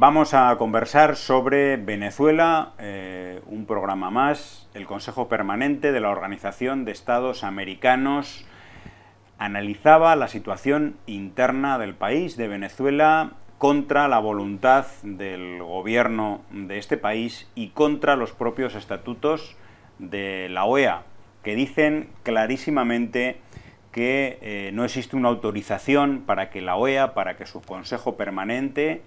Vamos a conversar sobre Venezuela, eh, un programa más, el Consejo Permanente de la Organización de Estados Americanos analizaba la situación interna del país, de Venezuela, contra la voluntad del gobierno de este país y contra los propios estatutos de la OEA, que dicen clarísimamente que eh, no existe una autorización para que la OEA, para que su Consejo Permanente,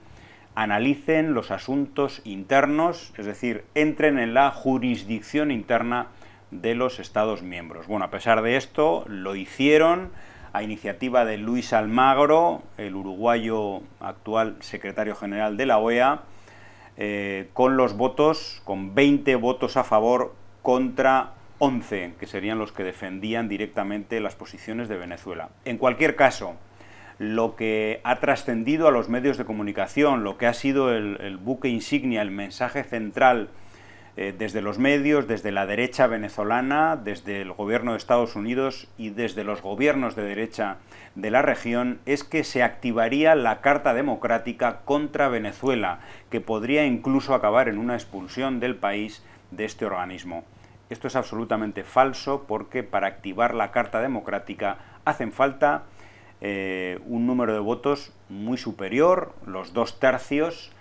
analicen los asuntos internos, es decir, entren en la jurisdicción interna de los Estados miembros. Bueno, a pesar de esto, lo hicieron a iniciativa de Luis Almagro, el uruguayo actual secretario general de la OEA, eh, con los votos, con 20 votos a favor contra 11, que serían los que defendían directamente las posiciones de Venezuela. En cualquier caso, lo que ha trascendido a los medios de comunicación, lo que ha sido el, buque insignia, el mensaje central eh, desde los medios, desde la derecha venezolana, desde el gobierno de Estados Unidos y desde los gobiernos de derecha de la región, es que se activaría la Carta Democrática contra Venezuela, que podría incluso acabar en una expulsión del país de este organismo. Esto es absolutamente falso porque para activar la Carta Democrática hacen falta eh, un número de votos muy superior, los dos tercios.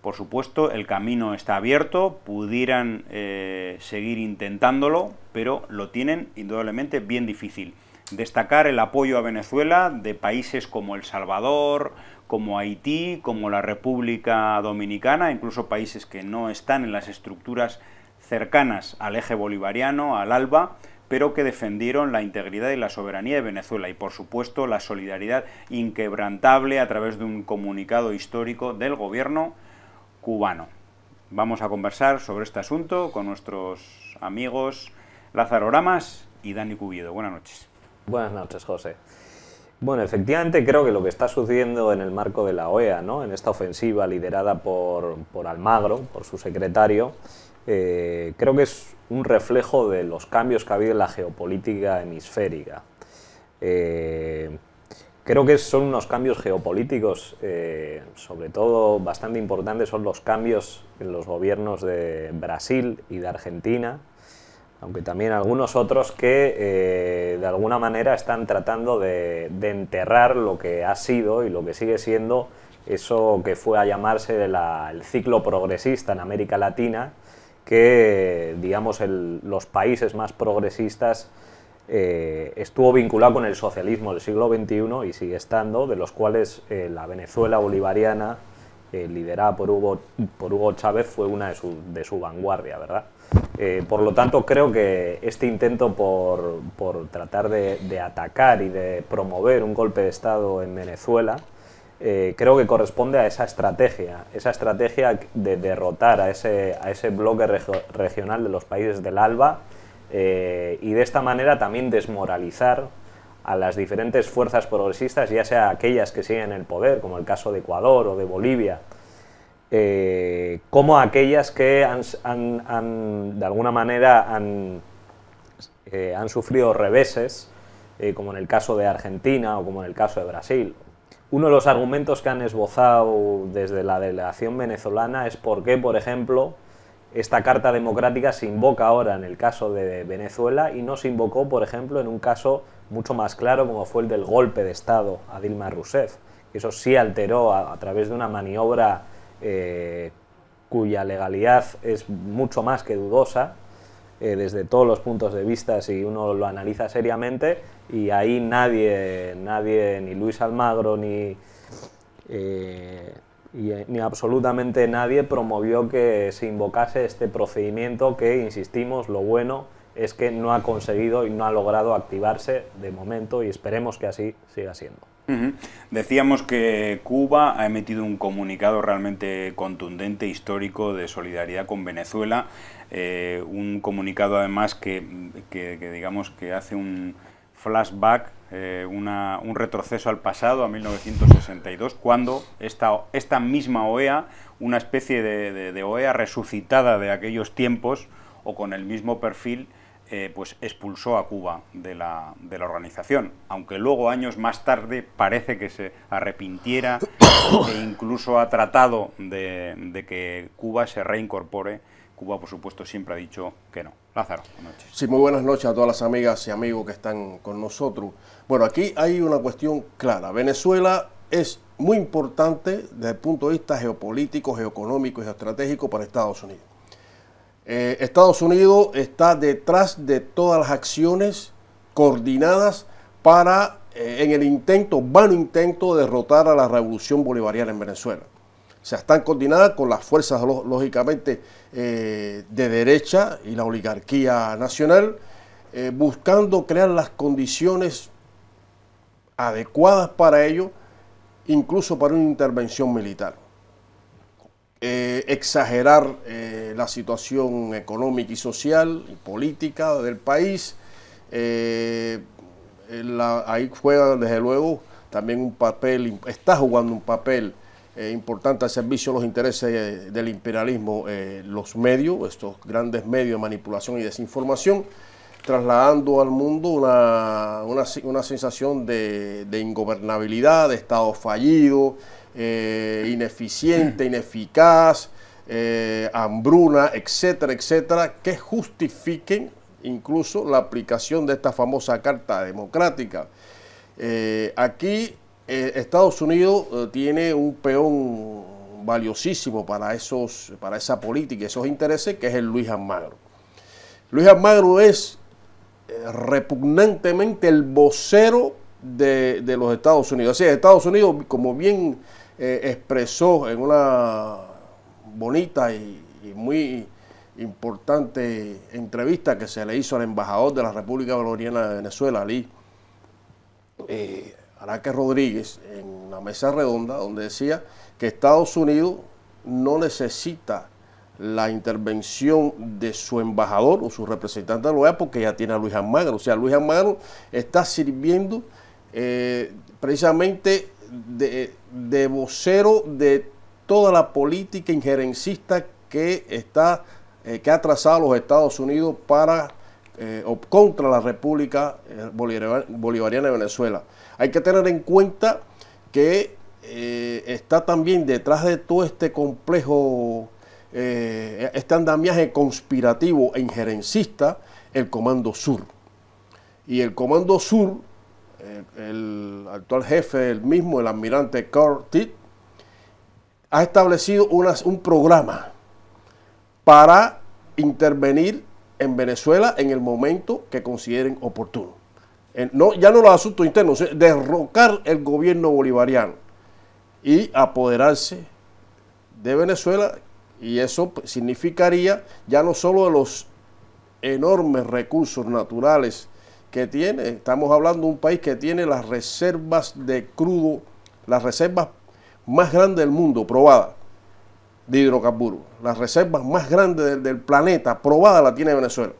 Por supuesto, el camino está abierto, pudieran eh, seguir intentándolo, pero lo tienen indudablemente bien difícil. Destacar el apoyo a Venezuela de países como El Salvador, como Haití, como la República Dominicana, incluso países que no están en las estructuras cercanas al eje bolivariano, al ALBA, pero que defendieron la integridad y la soberanía de Venezuela y, por supuesto, la solidaridad inquebrantable a través de un comunicado histórico del gobierno cubano. Vamos a conversar sobre este asunto con nuestros amigos Lázaro Ramas y Dani Cubido. Buenas noches. Buenas noches, José. Bueno, efectivamente creo que lo que está sucediendo en el marco de la OEA, ¿no? en esta ofensiva liderada por, por Almagro, por su secretario, eh, creo que es un reflejo de los cambios que ha habido en la geopolítica hemisférica. Eh, creo que son unos cambios geopolíticos, eh, sobre todo bastante importantes, son los cambios en los gobiernos de Brasil y de Argentina, aunque también algunos otros que de alguna manera están tratando de, enterrar lo que ha sido y lo que sigue siendo eso que fue a llamarse el ciclo progresista en América Latina, que, digamos, los países más progresistas eh, estuvo vinculado con el socialismo del siglo XXI y sigue estando, de los cuales eh, la Venezuela bolivariana, eh, liderada por Hugo, por Hugo Chávez, fue una de su, vanguardia, ¿verdad? por lo tanto, creo que este intento por, tratar de, atacar y de promover un golpe de Estado en Venezuela, eh, creo que corresponde a esa estrategia, esa estrategia de derrotar a ese, a ese bloque regional de los países del ALBA eh, y de esta manera también desmoralizar a las diferentes fuerzas progresistas, ya sea aquellas que siguen en el poder, como el caso de Ecuador o de Bolivia, eh, como aquellas que han, de alguna manera han, han sufrido reveses, como en el caso de Argentina o como en el caso de Brasil uno de los argumentos que han esbozado desde la delegación venezolana es por qué, por ejemplo, esta Carta Democrática se invoca ahora en el caso de Venezuela y no se invocó, por ejemplo, en un caso mucho más claro como fue el del golpe de Estado a Dilma Rousseff. Eso sí alteró a, través de una maniobra eh, cuya legalidad es mucho más que dudosa, eh, desde todos los puntos de vista si uno lo analiza seriamente y ahí nadie, nadie ni Luis Almagro ni, eh, eh, ni absolutamente nadie promovió que se invocase este procedimiento que, insistimos, lo bueno es que no ha conseguido y no ha logrado activarse de momento y esperemos que así siga siendo. Decíamos que Cuba ha emitido un comunicado realmente contundente, histórico, de solidaridad con Venezuela. Eh, un comunicado además que, digamos que hace un flashback, eh, un retroceso al pasado, a 1962, cuando esta, esta misma OEA, una especie de OEA resucitada de aquellos tiempos o con el mismo perfil, eh, pues expulsó a Cuba de la, de la, organización, aunque luego años más tarde parece que se arrepintiera e incluso ha tratado de, de que Cuba se reincorpore. Cuba, por supuesto, siempre ha dicho que no. Lázaro, buenas noches. Sí, muy buenas noches a todas las amigas y amigos que están con nosotros. Bueno, aquí hay una cuestión clara. Venezuela es muy importante desde el punto de vista geopolítico, geoeconómico y estratégico para Estados Unidos. Eh, Estados Unidos está detrás de todas las acciones coordinadas para, eh, en el intento, vano intento, de derrotar a la revolución bolivariana en Venezuela. O sea, están coordinadas con las fuerzas, lógicamente, eh, de derecha y la oligarquía nacional, buscando crear las condiciones adecuadas para ello, incluso para una intervención militar. Eh, exagerar eh, la situación económica y social y política del país. Eh, ahí juega desde luego también un papel, está jugando un papel importante al servicio de los intereses del imperialismo, los medios, estos grandes medios de manipulación y desinformación, trasladando al mundo una, sensación de, de ingobernabilidad, de Estado fallido, eh, ineficiente, ineficaz, eh, hambruna, etcétera, etcétera, que justifiquen incluso la aplicación de esta famosa Carta Democrática. Eh, aquí Estados Unidos tiene un peón valiosísimo para, esos, para esa política, esos intereses, que es el Luis Almagro. Luis Almagro es repugnantemente el vocero de, de, los Estados Unidos. Así es, Estados Unidos, como bien eh, expresó en una bonita y, muy importante entrevista que se le hizo al embajador de la República Bolivariana de Venezuela, Ali eh, Araque Rodríguez, en la mesa redonda, donde decía que Estados Unidos no necesita la intervención de su embajador o su representante de la OEA porque ya tiene a Luis Almagro. O sea, Luis Almagro está sirviendo eh, precisamente de, de vocero de toda la política injerencista que está eh, que ha trazado los Estados Unidos para eh, contra la República eh, Bolivariana de Venezuela. Hay que tener en cuenta que está también detrás de todo este complejo, este andamiaje conspirativo e injerencista, el Comando Sur. Y el Comando Sur el actual jefe, del mismo, el almirante Carl Titt, ha establecido un programa para intervenir en Venezuela en el momento que consideren oportuno. no, ya no los asuntos internos, derrocar el gobierno bolivariano y apoderarse de Venezuela y eso significaría ya no solo de los enormes recursos naturales que tiene, estamos hablando de un país que tiene las reservas de crudo, las reservas más grandes del mundo, probadas, de hidrocarburos. Las reservas más grandes del, planeta, probadas, la tiene Venezuela.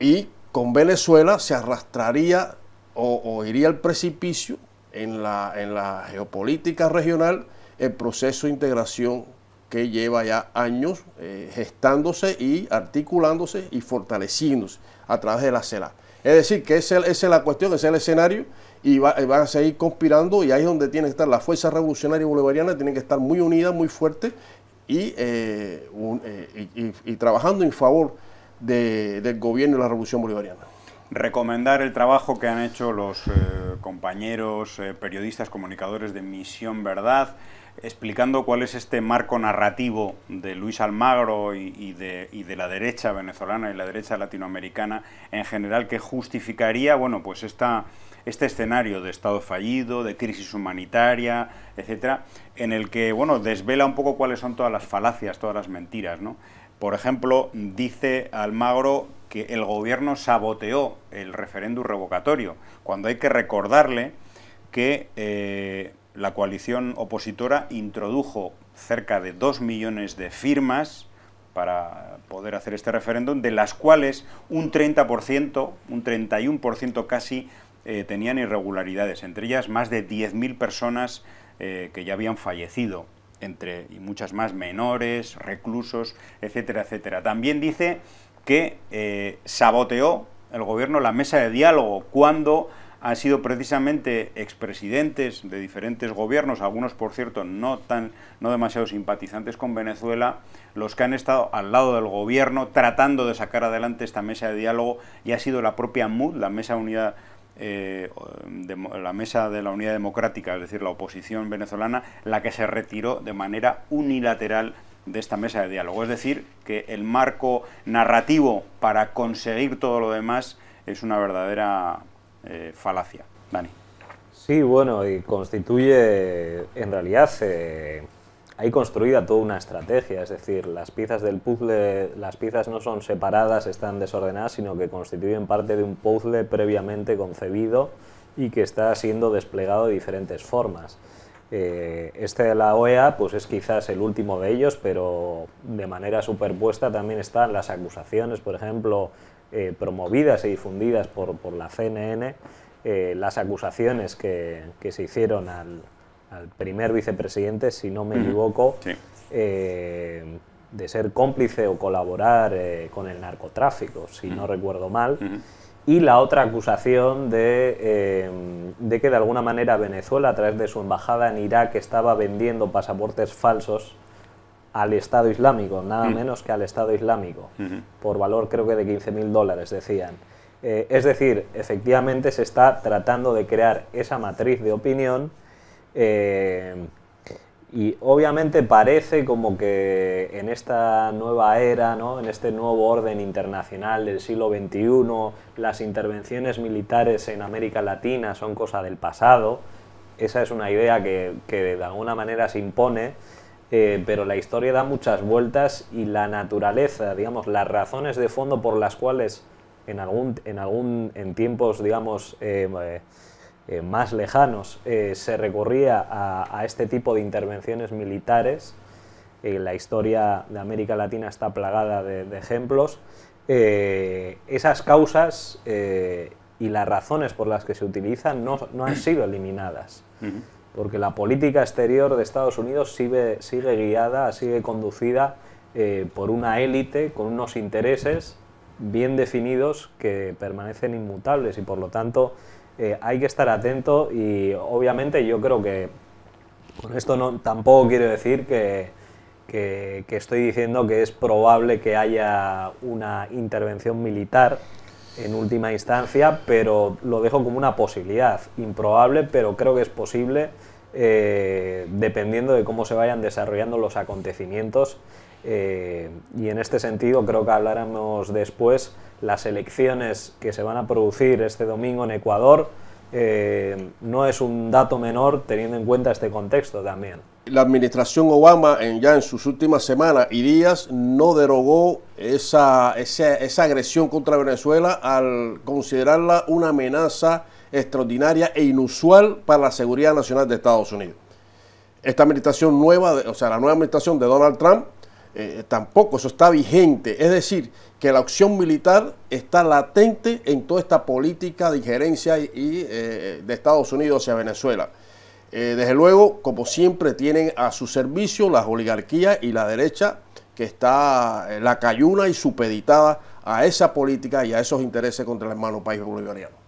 Y con Venezuela se arrastraría o, iría al precipicio en la, en la geopolítica regional el proceso de integración que lleva ya años eh, gestándose y articulándose y fortaleciéndose a través de la CELA. Es decir, que esa es la cuestión, ese es el escenario y eh, van a seguir conspirando y ahí es donde tiene que estar las fuerzas revolucionarias bolivarianas, tienen que estar muy unidas, muy fuertes y, eh, trabajando en favor del gobierno y la revolución bolivariana recomendar el trabajo que han hecho los eh, compañeros eh, periodistas, comunicadores de Misión Verdad, explicando cuál es este marco narrativo de Luis Almagro y, de, la derecha venezolana y la derecha latinoamericana en general, que justificaría, bueno, pues esta, este escenario de Estado fallido, de crisis humanitaria, etcétera, en el que, bueno, desvela un poco cuáles son todas las falacias, todas las mentiras, Por ejemplo, dice Almagro que el gobierno saboteó el referéndum revocatorio, cuando hay que recordarle que eh, la coalición opositora introdujo cerca de dos millones de firmas para poder hacer este referéndum, de las cuales un 30%, un 31% casi, eh, tenían irregularidades, entre ellas más de 10.000 personas eh, que ya habían fallecido, entre y muchas más menores, reclusos, etcétera, etcétera. También dice que eh, saboteó el gobierno la mesa de diálogo cuando han sido precisamente expresidentes de diferentes gobiernos, algunos por cierto no, tan, no demasiado simpatizantes con Venezuela, los que han estado al lado del gobierno tratando de sacar adelante esta mesa de diálogo y ha sido la propia MUD, la mesa unidad eh, de, la mesa de la unidad democrática, es decir, la oposición venezolana, la que se retiró de manera unilateral de esta mesa de diálogo. Es decir, que el marco narrativo para conseguir todo lo demás es una verdadera eh, falacia. Dani. Sí, bueno, y constituye, en realidad, hay construida toda una estrategia, es decir, las piezas del puzzle, las piezas no son separadas, están desordenadas, sino que constituyen parte de un puzzle previamente concebido y que está siendo desplegado de diferentes formas. Eh, este de la OEA pues es quizás el último de ellos, pero de manera superpuesta también están las acusaciones, por ejemplo, eh, promovidas y difundidas por, la CNN, eh, las acusaciones que, se hicieron al, primer vicepresidente, si no me equivoco, de ser cómplice o colaborar eh, con el narcotráfico, si no recuerdo mal, y la otra acusación em, de, que de alguna manera Venezuela, a través de su embajada en Irak, estaba vendiendo pasaportes falsos al Estado Islámico, nada menos que al Estado Islámico, por valor creo que de 15.000 dólares, decían. Eh, es decir, efectivamente se está tratando de crear esa matriz de opinión eh, y obviamente parece como que en esta nueva era, ¿no? en este nuevo orden internacional del siglo XXI, las intervenciones militares en América Latina son cosa del pasado. Esa es una idea que, que de alguna manera se impone, eh, pero la historia da muchas vueltas y la naturaleza, digamos, las razones de fondo por las cuales en, algún, en, algún, en tiempos, digamos, eh, eh, eh, más lejanos eh, se recurría a, este tipo de intervenciones militares. Eh, la historia de América Latina está plagada de, ejemplos. esas causas y las razones por las que se utilizan no, han sido eliminadas, porque la política exterior de Estados Unidos sigue guiada, sigue conducida por una élite con unos intereses bien definidos que permanecen inmutables y por lo tanto eh, hay que estar atento y obviamente yo creo que con esto no, tampoco quiero decir que, que, estoy diciendo que es probable que haya una intervención militar en última instancia, pero lo dejo como una posibilidad, improbable, pero creo que es posible eh, dependiendo de cómo se vayan desarrollando los acontecimientos eh, y en este sentido creo que habláramos después las elecciones que se van a producir este domingo en Ecuador. Eh, no es un dato menor teniendo en cuenta este contexto también. La administración Obama en, ya en sus últimas semanas y días no derogó esa, esa, esa agresión contra Venezuela al considerarla una amenaza extraordinaria e inusual para la seguridad nacional de Estados Unidos. Esta administración nueva, o sea, la nueva administración de Donald Trump, eh, tampoco eso está vigente. Es decir, que la opción militar está latente en toda esta política de injerencia eh, de Estados Unidos hacia Venezuela. Eh, desde luego, como siempre, tienen a su servicio las oligarquías y la derecha que está la cayuna y supeditada a esa política y a esos intereses contra el hermano país bolivariano.